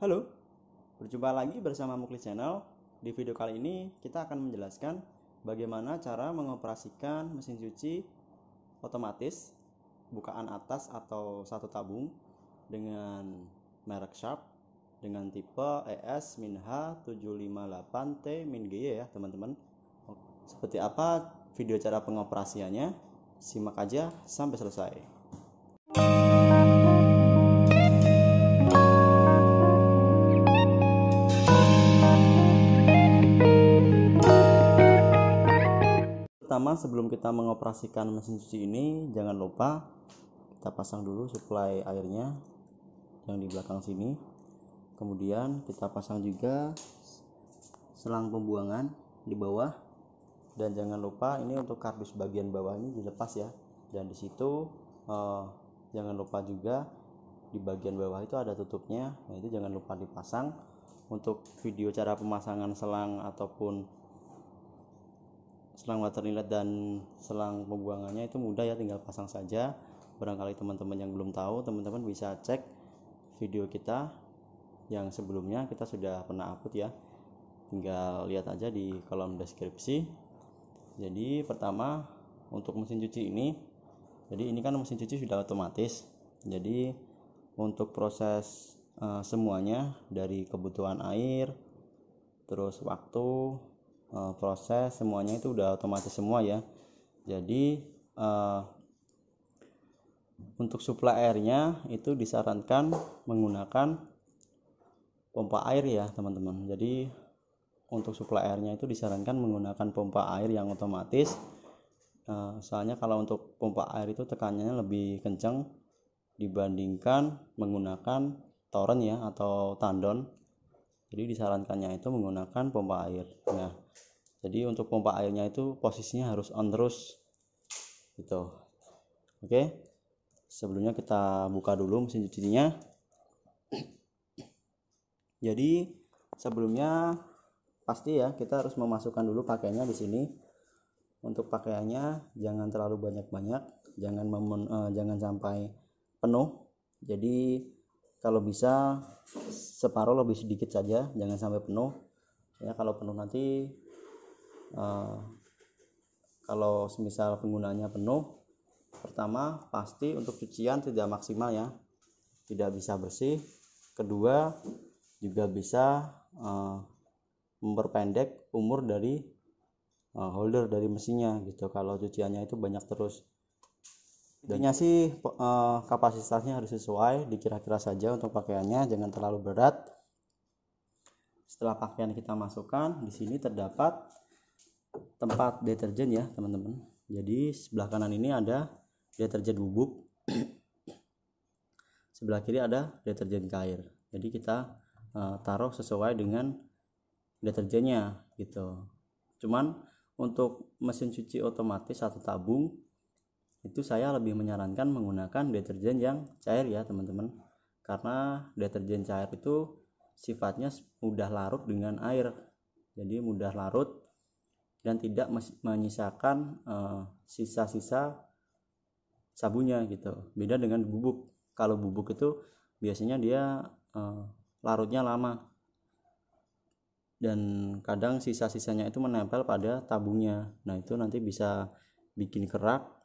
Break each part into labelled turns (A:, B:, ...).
A: Halo, berjumpa lagi bersama Mukli Channel. Di video kali ini kita akan menjelaskan bagaimana cara mengoperasikan mesin cuci otomatis bukaan atas atau satu tabung dengan merek Sharp dengan tipe ES-H758T-GY ya teman-teman. Seperti apa video cara pengoperasiannya? Simak aja sampai selesai. pertama sebelum kita mengoperasikan mesin cuci ini jangan lupa kita pasang dulu suplai airnya yang di belakang sini kemudian kita pasang juga selang pembuangan di bawah dan jangan lupa ini untuk kardus bagian bawah ini dilepas ya dan disitu eh, jangan lupa juga di bagian bawah itu ada tutupnya nah itu jangan lupa dipasang untuk video cara pemasangan selang ataupun selang water inlet dan selang pembuangannya itu mudah ya tinggal pasang saja barangkali teman-teman yang belum tahu teman-teman bisa cek video kita yang sebelumnya kita sudah pernah upload ya tinggal lihat aja di kolom deskripsi jadi pertama untuk mesin cuci ini jadi ini kan mesin cuci sudah otomatis jadi untuk proses uh, semuanya dari kebutuhan air terus waktu uh, proses semuanya itu udah otomatis semua ya jadi uh, untuk suplai airnya itu disarankan menggunakan pompa air ya teman-teman jadi untuk suplai airnya itu disarankan menggunakan pompa air yang otomatis uh, soalnya kalau untuk pompa air itu tekanannya lebih kencang dibandingkan menggunakan toren ya atau tandon jadi disarankannya itu menggunakan pompa air nah jadi untuk pompa airnya itu posisinya harus on terus gitu oke sebelumnya kita buka dulu mesin cucinya jadi sebelumnya pasti ya kita harus memasukkan dulu pakaiannya di sini untuk pakaiannya jangan terlalu banyak-banyak jangan memen, uh, jangan sampai penuh jadi kalau bisa separuh lebih sedikit saja jangan sampai penuh ya kalau penuh nanti uh, kalau semisal penggunanya penuh pertama pasti untuk cucian tidak maksimal ya tidak bisa bersih kedua juga bisa uh, memperpendek umur dari uh, holder dari mesinnya gitu kalau cuciannya itu banyak terus intinya sih eh, kapasitasnya harus sesuai dikira-kira saja untuk pakaiannya jangan terlalu berat setelah pakaian kita masukkan di sini terdapat tempat deterjen ya teman-teman jadi sebelah kanan ini ada deterjen bubuk sebelah kiri ada deterjen cair jadi kita eh, taruh sesuai dengan deterjennya gitu cuman untuk mesin cuci otomatis satu tabung itu saya lebih menyarankan menggunakan deterjen yang cair ya teman-teman karena deterjen cair itu sifatnya mudah larut dengan air jadi mudah larut dan tidak menyisakan eh, sisa-sisa uh, sabunnya gitu beda dengan bubuk kalau bubuk itu biasanya dia uh, larutnya lama dan kadang sisa-sisanya itu menempel pada tabungnya. Nah, itu nanti bisa bikin kerak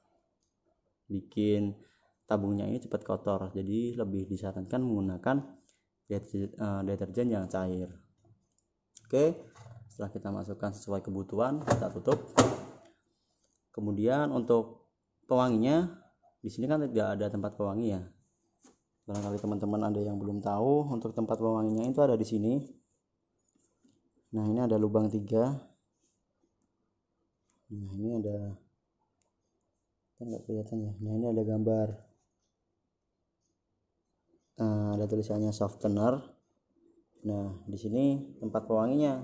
A: bikin tabungnya ini cepat kotor jadi lebih disarankan menggunakan eh, deterjen yang cair oke setelah kita masukkan sesuai kebutuhan kita tutup kemudian untuk pewanginya di sini kan tidak ada tempat pewangi ya barangkali teman-teman ada yang belum tahu untuk tempat pewanginya itu ada di sini nah ini ada lubang tiga nah ini ada kan nggak kelihatan ya nah ini ada gambar nah, ada tulisannya softener nah di sini tempat pewanginya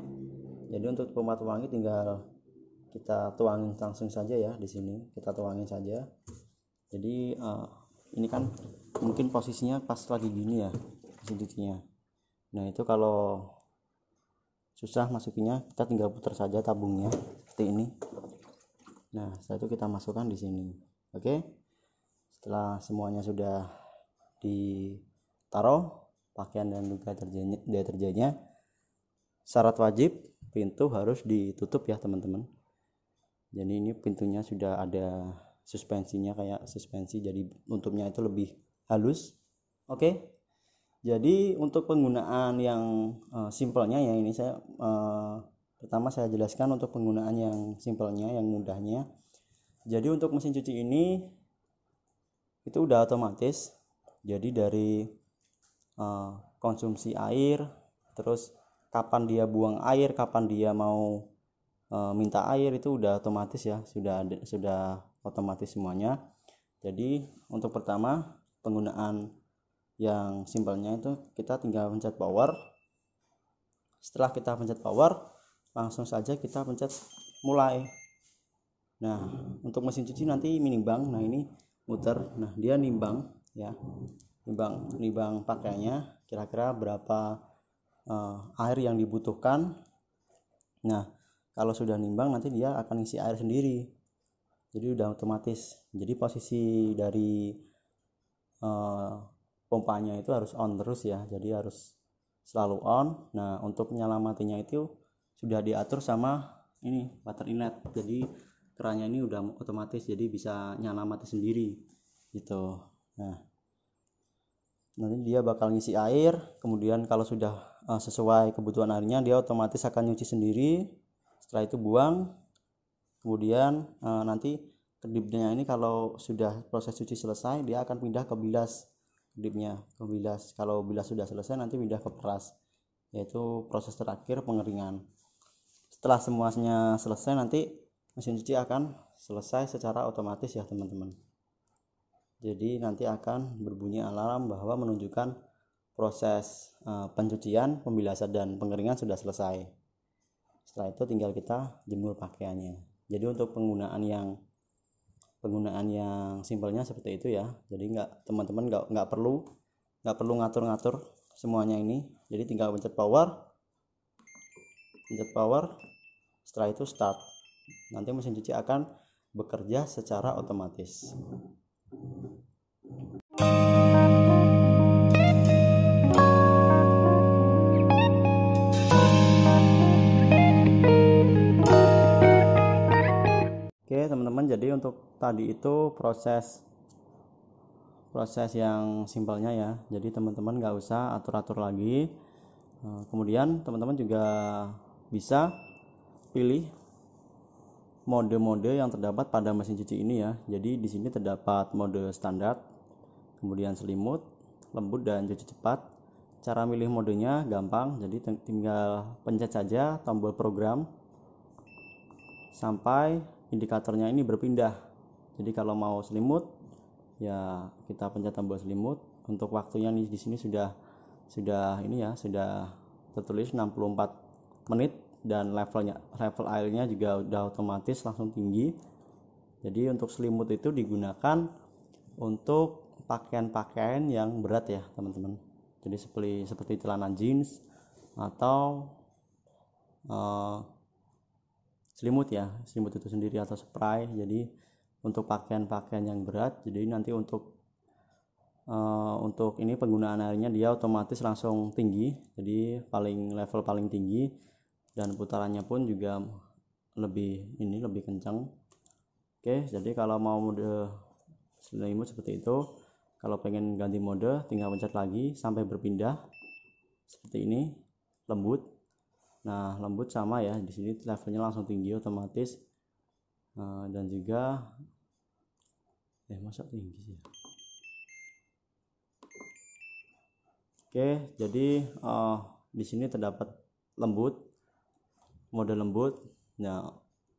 A: jadi untuk tempat wangi tinggal kita tuangin langsung saja ya di sini kita tuangin saja jadi uh, ini kan mungkin posisinya pas lagi gini ya sedikitnya nah itu kalau susah masukinnya kita tinggal putar saja tabungnya seperti ini nah setelah itu kita masukkan di sini oke okay? setelah semuanya sudah ditaruh pakaian dan deterjennya, terjadinya syarat wajib pintu harus ditutup ya teman-teman jadi ini pintunya sudah ada suspensinya kayak suspensi jadi untuknya itu lebih halus oke okay? jadi untuk penggunaan yang uh, simpelnya ya ini saya uh, Pertama saya jelaskan untuk penggunaan yang simpelnya, yang mudahnya. Jadi untuk mesin cuci ini itu udah otomatis. Jadi dari uh, konsumsi air, terus kapan dia buang air, kapan dia mau uh, minta air itu udah otomatis ya, sudah sudah otomatis semuanya. Jadi untuk pertama penggunaan yang simpelnya itu kita tinggal pencet power. Setelah kita pencet power, langsung saja kita pencet mulai nah untuk mesin cuci nanti minimbang nah ini muter nah dia nimbang ya nimbang nimbang pakainya kira-kira berapa uh, air yang dibutuhkan nah kalau sudah nimbang nanti dia akan isi air sendiri jadi udah otomatis jadi posisi dari uh, pompanya itu harus on terus ya jadi harus selalu on nah untuk nyala matinya itu sudah diatur sama ini water inlet jadi kerannya ini udah otomatis jadi bisa nyala mati sendiri gitu nah nanti dia bakal ngisi air kemudian kalau sudah uh, sesuai kebutuhan airnya dia otomatis akan nyuci sendiri setelah itu buang kemudian uh, nanti kedipnya ini kalau sudah proses cuci selesai dia akan pindah ke bilas kedipnya ke bilas kalau bilas sudah selesai nanti pindah ke peras yaitu proses terakhir pengeringan setelah semuanya selesai nanti mesin cuci akan selesai secara otomatis ya teman-teman jadi nanti akan berbunyi alarm bahwa menunjukkan proses uh, pencucian, pembilasan dan pengeringan sudah selesai setelah itu tinggal kita jemur pakaiannya jadi untuk penggunaan yang penggunaan yang simpelnya seperti itu ya jadi nggak teman-teman nggak nggak perlu nggak perlu ngatur-ngatur semuanya ini jadi tinggal pencet power pencet power setelah itu start nanti mesin cuci akan bekerja secara otomatis Oke teman-teman jadi untuk tadi itu proses proses yang simpelnya ya jadi teman-teman nggak usah atur-atur lagi eh, kemudian teman-teman juga bisa pilih mode-mode yang terdapat pada mesin cuci ini ya. Jadi di sini terdapat mode standar, kemudian selimut, lembut dan cuci cepat. Cara milih modenya gampang, jadi tinggal pencet saja tombol program sampai indikatornya ini berpindah. Jadi kalau mau selimut ya kita pencet tombol selimut. Untuk waktunya nih di sini sudah sudah ini ya, sudah tertulis 64 menit dan levelnya level airnya juga udah otomatis langsung tinggi jadi untuk selimut itu digunakan untuk pakaian-pakaian yang berat ya teman-teman jadi seperti seperti celana jeans atau uh, selimut ya selimut itu sendiri atau spray jadi untuk pakaian-pakaian yang berat jadi nanti untuk uh, untuk ini penggunaan airnya dia otomatis langsung tinggi jadi paling level paling tinggi dan putarannya pun juga lebih ini lebih kencang oke jadi kalau mau mode selimut seperti itu kalau pengen ganti mode tinggal pencet lagi sampai berpindah seperti ini lembut nah lembut sama ya di sini levelnya langsung tinggi otomatis nah, dan juga eh masa tinggi sih ya? oke jadi uh, di sini terdapat lembut mode lembut ya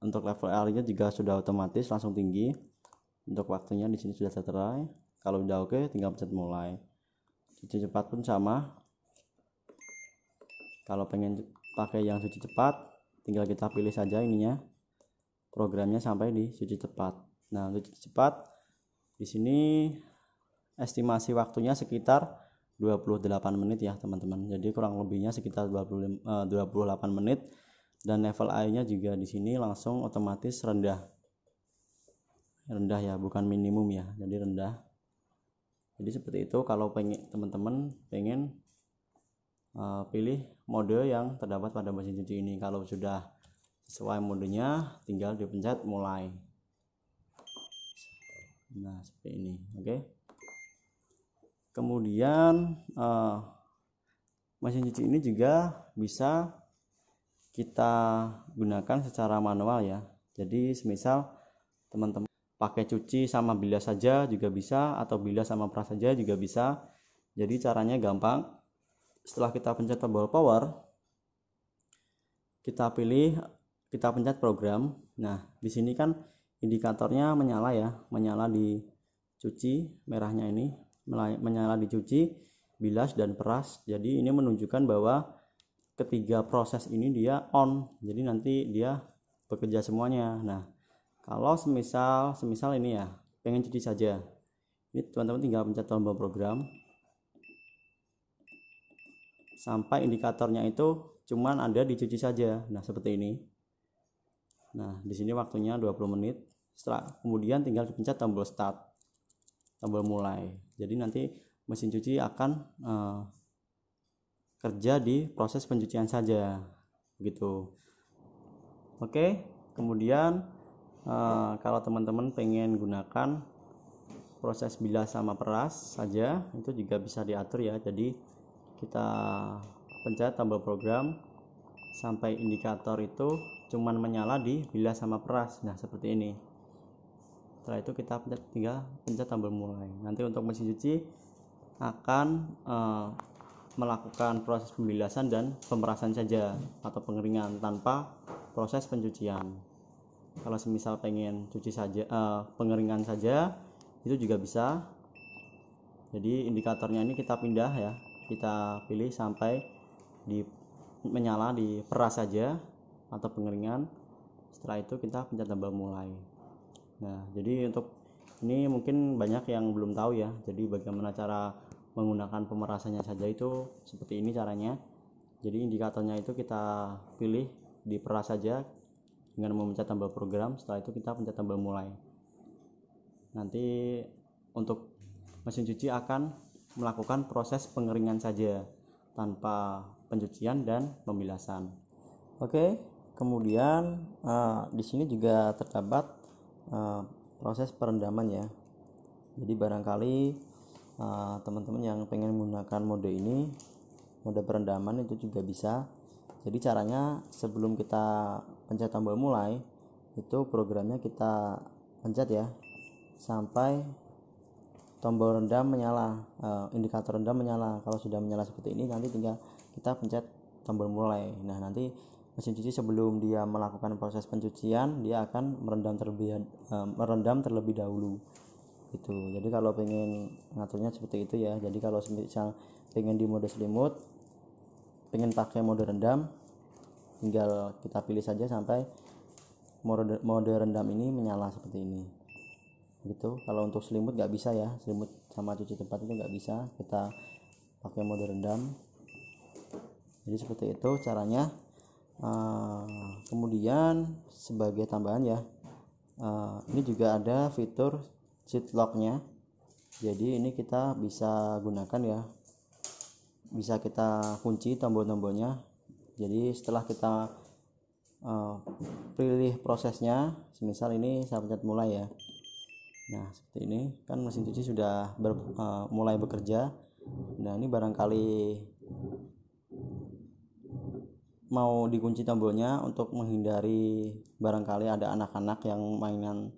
A: untuk level L nya juga sudah otomatis langsung tinggi untuk waktunya di sini sudah tertera kalau udah oke tinggal pencet mulai cuci cepat pun sama kalau pengen pakai yang cuci cepat tinggal kita pilih saja ininya programnya sampai di cuci cepat nah cuci cepat di sini estimasi waktunya sekitar 28 menit ya teman-teman jadi kurang lebihnya sekitar 25, 28 eh, menit dan level airnya nya juga di sini langsung otomatis rendah. Rendah ya, bukan minimum ya. Jadi rendah. Jadi seperti itu kalau pengen teman-teman pengen uh, pilih mode yang terdapat pada mesin cuci ini. Kalau sudah sesuai modenya, tinggal dipencet mulai. Nah, seperti ini. Oke. Okay. Kemudian uh, mesin cuci ini juga bisa kita gunakan secara manual ya jadi semisal teman-teman pakai cuci sama bilas saja juga bisa atau bilas sama peras saja juga bisa jadi caranya gampang setelah kita pencet tombol power kita pilih kita pencet program nah di sini kan indikatornya menyala ya menyala di cuci merahnya ini menyala di cuci bilas dan peras jadi ini menunjukkan bahwa ketiga proses ini dia on jadi nanti dia bekerja semuanya nah kalau semisal semisal ini ya pengen cuci saja ini teman-teman tinggal pencet tombol program sampai indikatornya itu cuman ada dicuci saja nah seperti ini nah di sini waktunya 20 menit setelah kemudian tinggal dipencet tombol start tombol mulai jadi nanti mesin cuci akan uh, kerja di proses pencucian saja begitu oke kemudian uh, kalau teman-teman pengen gunakan proses bilas sama peras saja itu juga bisa diatur ya jadi kita pencet tombol program sampai indikator itu cuman menyala di bilas sama peras nah seperti ini setelah itu kita pencet tinggal pencet tombol mulai nanti untuk mesin cuci akan uh, melakukan proses pembilasan dan pemerasan saja atau pengeringan tanpa proses pencucian. Kalau semisal pengen cuci saja uh, pengeringan saja itu juga bisa. Jadi indikatornya ini kita pindah ya, kita pilih sampai di menyala di peras saja atau pengeringan. Setelah itu kita pencet tombol mulai. Nah, jadi untuk ini mungkin banyak yang belum tahu ya. Jadi bagaimana cara menggunakan pemerasannya saja itu seperti ini caranya jadi indikatornya itu kita pilih di peras saja dengan memencet tombol program setelah itu kita pencet tombol mulai nanti untuk mesin cuci akan melakukan proses pengeringan saja tanpa pencucian dan pembilasan oke kemudian uh, di sini juga terdapat uh, proses perendaman ya jadi barangkali Eh, teman-teman yang pengen menggunakan mode ini mode perendaman itu juga bisa jadi caranya sebelum kita pencet tombol mulai itu programnya kita pencet ya sampai tombol rendam menyala uh, indikator rendam menyala kalau sudah menyala seperti ini nanti tinggal kita pencet tombol mulai nah nanti mesin cuci sebelum dia melakukan proses pencucian dia akan merendam terlebih uh, merendam terlebih dahulu gitu jadi kalau pengen ngaturnya seperti itu ya jadi kalau misal pengen di mode selimut pengen pakai mode rendam tinggal kita pilih saja sampai mode mode rendam ini menyala seperti ini gitu kalau untuk selimut nggak bisa ya selimut sama cuci tempat itu nggak bisa kita pakai mode rendam jadi seperti itu caranya uh, kemudian sebagai tambahan ya uh, ini juga ada fitur sheet locknya jadi ini kita bisa gunakan ya bisa kita kunci tombol-tombolnya jadi setelah kita uh, pilih prosesnya semisal ini saya pencet mulai ya nah seperti ini kan mesin cuci sudah ber, uh, mulai bekerja nah ini barangkali mau dikunci tombolnya untuk menghindari barangkali ada anak-anak yang mainan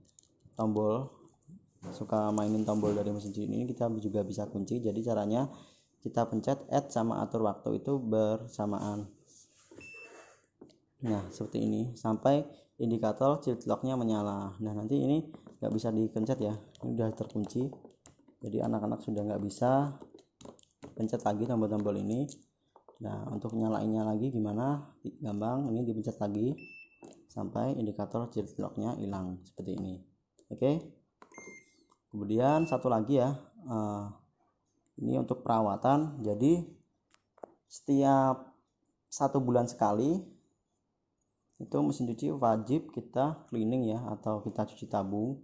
A: tombol suka mainin tombol dari mesin cuci ini kita juga bisa kunci jadi caranya kita pencet add sama atur waktu itu bersamaan nah seperti ini sampai indikator shift locknya menyala nah nanti ini nggak bisa dikencet ya ini udah terkunci jadi anak-anak sudah nggak bisa pencet lagi tombol-tombol ini nah untuk nyalainnya lagi gimana gampang ini dipencet lagi sampai indikator shift locknya hilang seperti ini oke okay? kemudian satu lagi ya eh, ini untuk perawatan jadi setiap satu bulan sekali itu mesin cuci wajib kita cleaning ya atau kita cuci tabung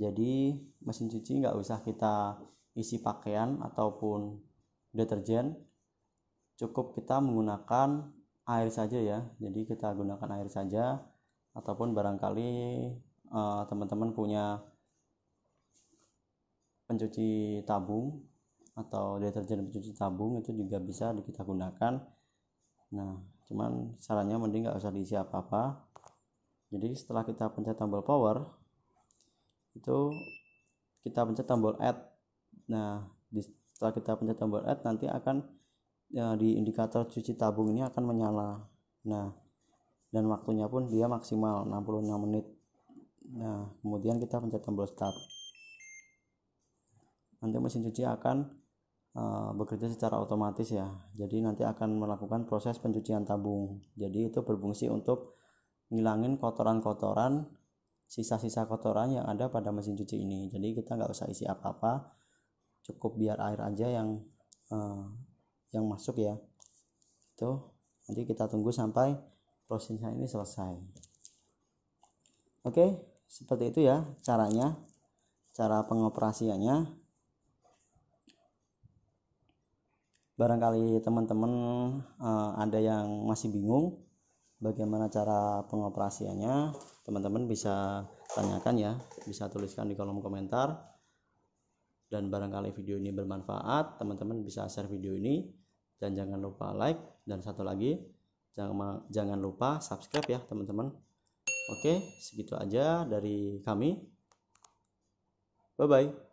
A: jadi mesin cuci nggak usah kita isi pakaian ataupun deterjen cukup kita menggunakan air saja ya jadi kita gunakan air saja ataupun barangkali eh, teman-teman uh, teman -teman punya pencuci tabung atau deterjen pencuci tabung itu juga bisa kita gunakan nah cuman sarannya mending nggak usah diisi apa-apa jadi setelah kita pencet tombol power itu kita pencet tombol add nah di, setelah kita pencet tombol add nanti akan ya, di indikator cuci tabung ini akan menyala nah dan waktunya pun dia maksimal 66 menit nah kemudian kita pencet tombol start nanti mesin cuci akan uh, bekerja secara otomatis ya jadi nanti akan melakukan proses pencucian tabung jadi itu berfungsi untuk ngilangin kotoran-kotoran sisa-sisa kotoran yang ada pada mesin cuci ini jadi kita nggak usah isi apa-apa cukup biar air aja yang uh, yang masuk ya itu nanti kita tunggu sampai prosesnya ini selesai oke seperti itu ya caranya cara pengoperasiannya barangkali teman-teman uh, ada yang masih bingung bagaimana cara pengoperasiannya teman-teman bisa tanyakan ya bisa tuliskan di kolom komentar dan barangkali video ini bermanfaat teman-teman bisa share video ini dan jangan lupa like dan satu lagi jangan jangan lupa subscribe ya teman-teman oke segitu aja dari kami bye bye